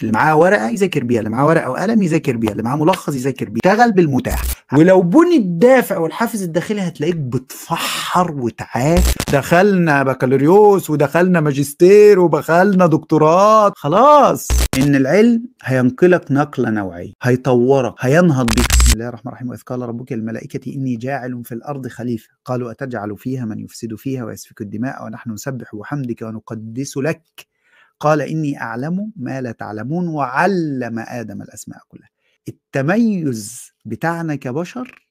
اللي معاه ورقه يذاكر بيها اللي معاه ورقه وقلم يذاكر بيها اللي معاه ملخص يذاكر بيها اشتغل بالمتاح ولو بني الدافع والحافز الداخلي هتلاقيك بتفحر وتعاش دخلنا بكالوريوس ودخلنا ماجستير ودخلنا دكتوراه خلاص ان العلم هينقلك نقله نوعيه هيطورك هينهض بيك بسم الله الرحمن الرحيم واذ قال ربك للملائكه اني جاعل في الارض خليفه قالوا اتجعل فيها من يفسد فيها ويسفك الدماء ونحن نسبح بحمدك ونقدس لك قال إني أعلم ما لا تعلمون وعلم آدم الأسماء كلها التميز بتاعنا كبشر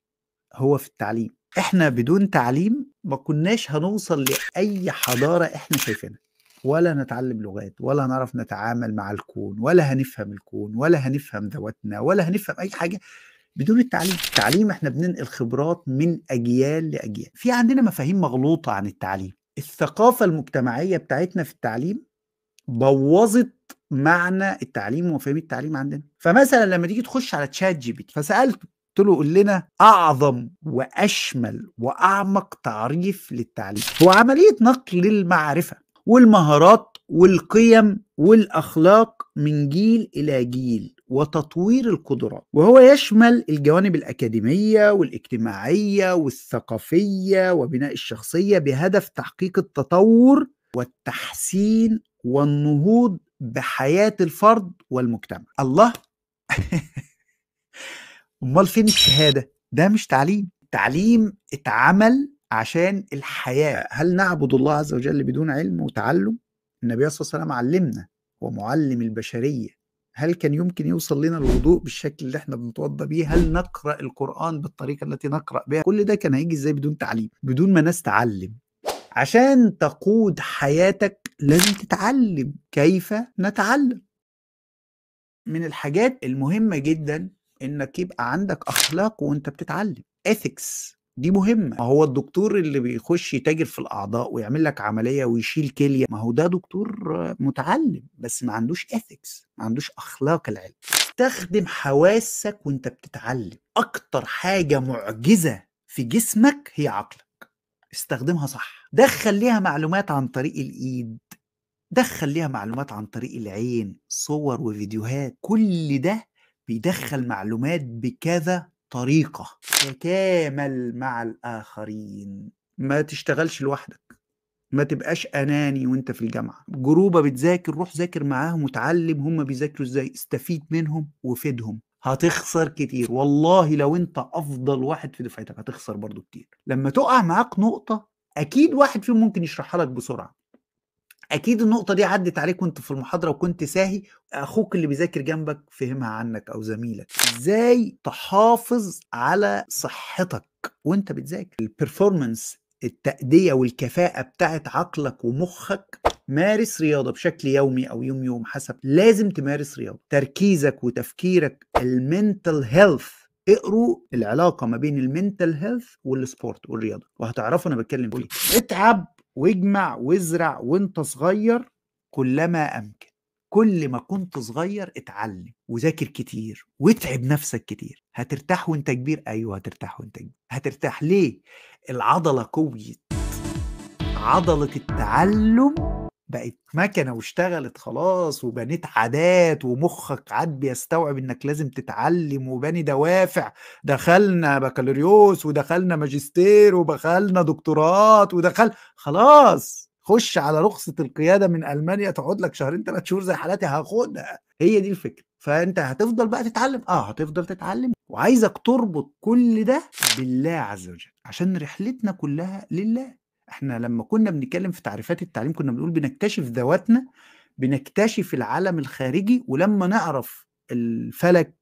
هو في التعليم احنا بدون تعليم ما كناش هنوصل لأي حضارة احنا شايفينها ولا نتعلم لغات ولا نعرف نتعامل مع الكون ولا هنفهم الكون ولا هنفهم ذواتنا ولا هنفهم اي حاجه بدون التعليم التعليم احنا بننقل خبرات من اجيال لاجيال في عندنا مفاهيم مغلوطه عن التعليم الثقافه المجتمعيه بتاعتنا في التعليم بوظت معنى التعليم ومفاهيم التعليم عندنا فمثلا لما تيجي تخش على تشات جي بي تي فسالته قلت له قول لنا اعظم واشمل واعمق تعريف للتعليم هو عمليه نقل المعرفه والمهارات والقيم والاخلاق من جيل الى جيل وتطوير القدرات وهو يشمل الجوانب الاكاديميه والاجتماعيه والثقافيه وبناء الشخصيه بهدف تحقيق التطور والتحسين والنهوض بحياه الفرد والمجتمع الله امال فين الشهاده ده مش تعليم تعليم اتعمل عشان الحياه هل نعبد الله عز وجل بدون علم وتعلم النبي صلى الله عليه وسلم علمنا ومعلم البشريه هل كان يمكن يوصل لنا الوضوء بالشكل اللي احنا بنتوضى بيه هل نقرا القران بالطريقه التي نقرا بها كل ده كان هيجي ازاي بدون تعليم بدون ما ناس تعلم عشان تقود حياتك لازم تتعلم كيف نتعلم من الحاجات المهمة جدا انك يبقى عندك اخلاق وانت بتتعلم ethics دي مهمة ما هو الدكتور اللي بيخش يتاجر في الأعضاء ويعمل لك عملية ويشيل كلية ما هو ده دكتور متعلم بس ما عندوش ethics ما عندوش أخلاق العلم استخدم حواسك وانت بتتعلم أكتر حاجة معجزة في جسمك هي عقلك استخدمها صح دخل ليها معلومات عن طريق الايد دخل ليها معلومات عن طريق العين صور وفيديوهات كل ده بيدخل معلومات بكذا طريقة تكامل مع الآخرين ما تشتغلش لوحدك ما تبقاش أناني وانت في الجامعة جروبة بتذاكر روح ذاكر معاهم وتعلم هم بيذاكروا ازاي استفيد منهم وفيدهم هتخسر كتير والله لو انت افضل واحد في دفعتك هتخسر برضو كتير لما تقع معاك نقطه اكيد واحد فيهم ممكن يشرحها لك بسرعه اكيد النقطه دي عدت عليك وانت في المحاضره وكنت ساهي اخوك اللي بيذاكر جنبك فهمها عنك او زميلك ازاي تحافظ على صحتك وانت بتذاكر البرفورمانس التأدية والكفاءة بتاعت عقلك ومخك مارس رياضه بشكل يومي او يوم يوم حسب لازم تمارس رياضه تركيزك وتفكيرك المنتل هيلث اقروا العلاقه ما بين المنتل هيلث والسبورت والرياضه وهتعرفوا انا بتكلم فيه اتعب واجمع وازرع وانت صغير كلما امكن كل ما كنت صغير اتعلم وذاكر كتير واتعب نفسك كتير هترتاح وانت كبير ايوه هترتاح وانت كبير هترتاح ليه العضله قويه عضله التعلم بقت مكنه واشتغلت خلاص وبنيت عادات ومخك عاد بيستوعب انك لازم تتعلم وبني دوافع دخلنا بكالوريوس ودخلنا ماجستير ودخلنا دكتوراه ودخل خلاص خش على رخصه القياده من المانيا تقعد لك شهرين ثلاث شهور زي حالاتي هاخدها هي دي الفكره فانت هتفضل بقى تتعلم اه هتفضل تتعلم وعايزك تربط كل ده بالله عز وجل عشان رحلتنا كلها لله احنا لما كنا بنتكلم في تعريفات التعليم كنا بنقول بنكتشف ذواتنا بنكتشف العالم الخارجي ولما نعرف الفلك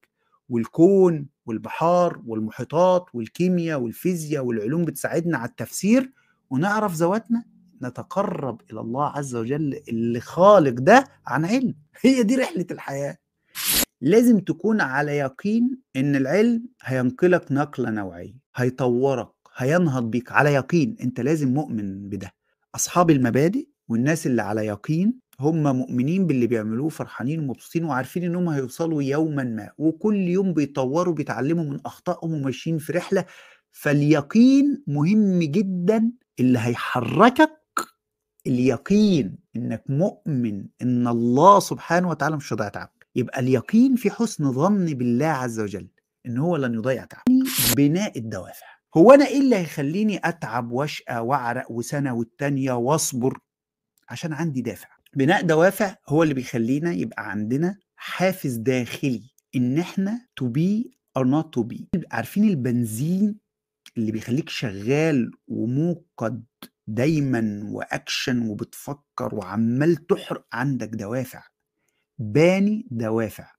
والكون والبحار والمحيطات والكيمياء والفيزياء والعلوم بتساعدنا على التفسير ونعرف ذواتنا نتقرب الى الله عز وجل اللي خالق ده عن علم هي دي رحله الحياه لازم تكون على يقين ان العلم هينقلك نقله نوعيه هيطورك هينهض بيك على يقين انت لازم مؤمن بده اصحاب المبادئ والناس اللي على يقين هم مؤمنين باللي بيعملوه فرحانين ومبسوطين وعارفين انهم هيوصلوا يوما ما وكل يوم بيطوروا بيتعلموا من اخطائهم وماشيين في رحله فاليقين مهم جدا اللي هيحركك اليقين انك مؤمن ان الله سبحانه وتعالى مش هيضيع تعبك يبقى اليقين في حسن ظن بالله عز وجل ان هو لن يضيع تعبك بناء الدوافع هو انا ايه اللي هيخليني اتعب واشقى واعرق وسنه والتانيه واصبر عشان عندي دافع بناء دوافع هو اللي بيخلينا يبقى عندنا حافز داخلي ان احنا تو بي اور نوت تو بي عارفين البنزين اللي بيخليك شغال وموقد دايما واكشن وبتفكر وعمال تحرق عندك دوافع باني دوافع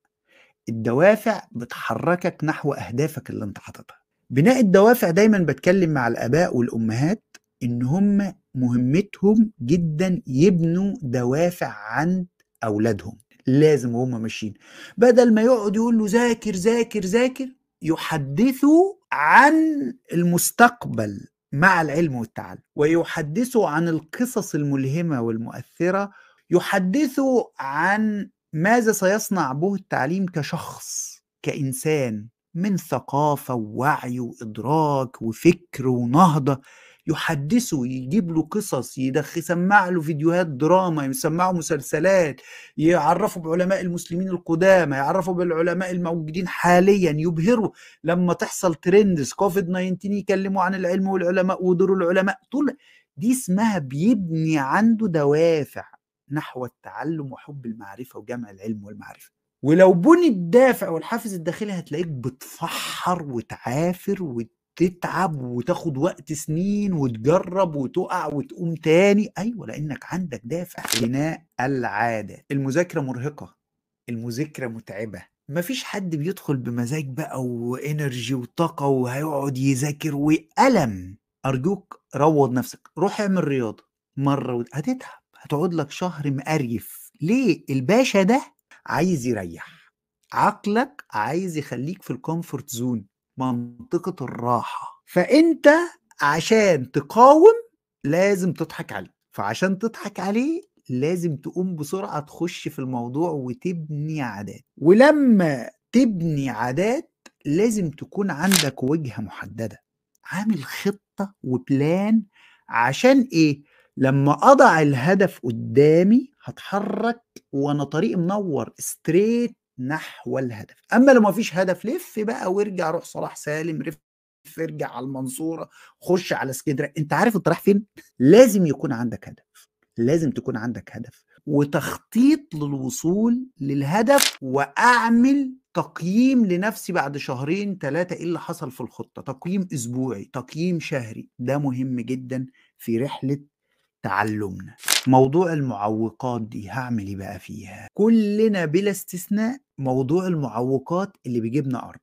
الدوافع بتحركك نحو اهدافك اللي انت حاططها بناء الدوافع دايما بتكلم مع الاباء والامهات ان هم مهمتهم جدا يبنوا دوافع عند اولادهم لازم وهم ماشيين بدل ما يقعد يقول له ذاكر ذاكر ذاكر يحدثوا عن المستقبل مع العلم والتعلم ويحدثوا عن القصص الملهمه والمؤثره يحدثوا عن ماذا سيصنع به التعليم كشخص كانسان من ثقافة ووعي وإدراك وفكر ونهضة يحدثه يجيب له قصص يدخ يسمع له فيديوهات دراما يسمعه مسلسلات يعرفه بعلماء المسلمين القدامى يعرفه بالعلماء الموجودين حاليا يبهره لما تحصل ترندز كوفيد 19 يكلموا عن العلم والعلماء ودور العلماء طول دي اسمها بيبني عنده دوافع نحو التعلم وحب المعرفة وجمع العلم والمعرفة ولو بني الدافع والحافز الداخلي هتلاقيك بتفحر وتعافر وتتعب وتاخد وقت سنين وتجرب وتقع وتقوم تاني ايوه لانك عندك دافع بناء العاده المذاكره مرهقه المذاكره متعبه مفيش حد بيدخل بمزاج بقى وانرجي وطاقه وهيقعد يذاكر والم ارجوك روض نفسك روح اعمل رياضه مره هتتعب هتقعد لك شهر مقريف ليه الباشا ده عايز يريح عقلك عايز يخليك في الكومفورت زون منطقه الراحه فانت عشان تقاوم لازم تضحك عليه فعشان تضحك عليه لازم تقوم بسرعه تخش في الموضوع وتبني عادات ولما تبني عادات لازم تكون عندك وجهه محدده عامل خطه وبلان عشان ايه لما اضع الهدف قدامي هتحرك وانا طريق منور ستريت نحو الهدف اما لو ما فيش هدف لف بقى وارجع روح صلاح سالم رف ارجع على المنصوره خش على اسكندريه انت عارف انت رايح فين لازم يكون عندك هدف لازم تكون عندك هدف وتخطيط للوصول للهدف واعمل تقييم لنفسي بعد شهرين ثلاثة إيه اللي حصل في الخطة تقييم أسبوعي تقييم شهري ده مهم جدا في رحلة تعلمنا موضوع المعوقات دي هعمل ايه بقى فيها كلنا بلا استثناء موضوع المعوقات اللي بيجيبنا ارض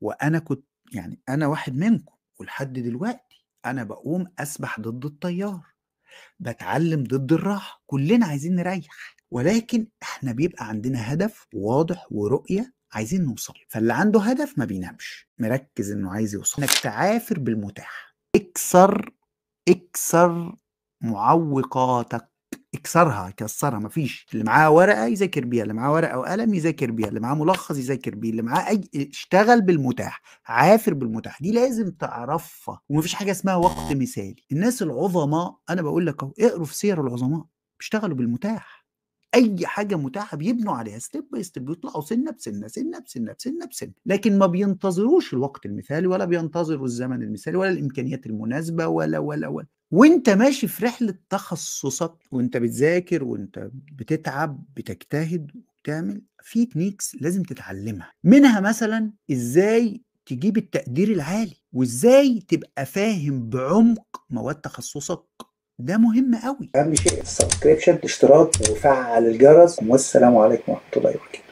وانا كنت يعني انا واحد منكم ولحد دلوقتي انا بقوم اسبح ضد التيار بتعلم ضد الراحه كلنا عايزين نريح ولكن احنا بيبقى عندنا هدف واضح ورؤيه عايزين نوصل فاللي عنده هدف ما بينامش مركز انه عايز يوصل انك تعافر بالمتاح اكسر اكسر معوقاتك اكسرها كسرها مفيش اللي معاه ورقه يذاكر بيها اللي معاه ورقه وقلم يذاكر بيها اللي معاه ملخص يذاكر بيه اللي معاه اي اشتغل بالمتاح عافر بالمتاح دي لازم تعرفها ومفيش حاجه اسمها وقت مثالي الناس العظماء انا بقول لك اهو اقروا في سير العظماء بيشتغلوا بالمتاح اي حاجه متاحه بيبنوا عليها ستيب باي ستيب بيطلعوا سنه بسنه سنه بسنه بسنه بسنه لكن ما بينتظروش الوقت المثالي ولا بينتظروا الزمن المثالي ولا الامكانيات المناسبه ولا ولا ولا وانت ماشي في رحله تخصصك وانت بتذاكر وانت بتتعب بتجتهد وبتعمل في تكنيكس لازم تتعلمها منها مثلا ازاي تجيب التقدير العالي وازاي تبقى فاهم بعمق مواد تخصصك ده مهم قوي اهم شيء السبسكريبشن الاشتراك وفعل الجرس والسلام عليكم ورحمه الله وبركاته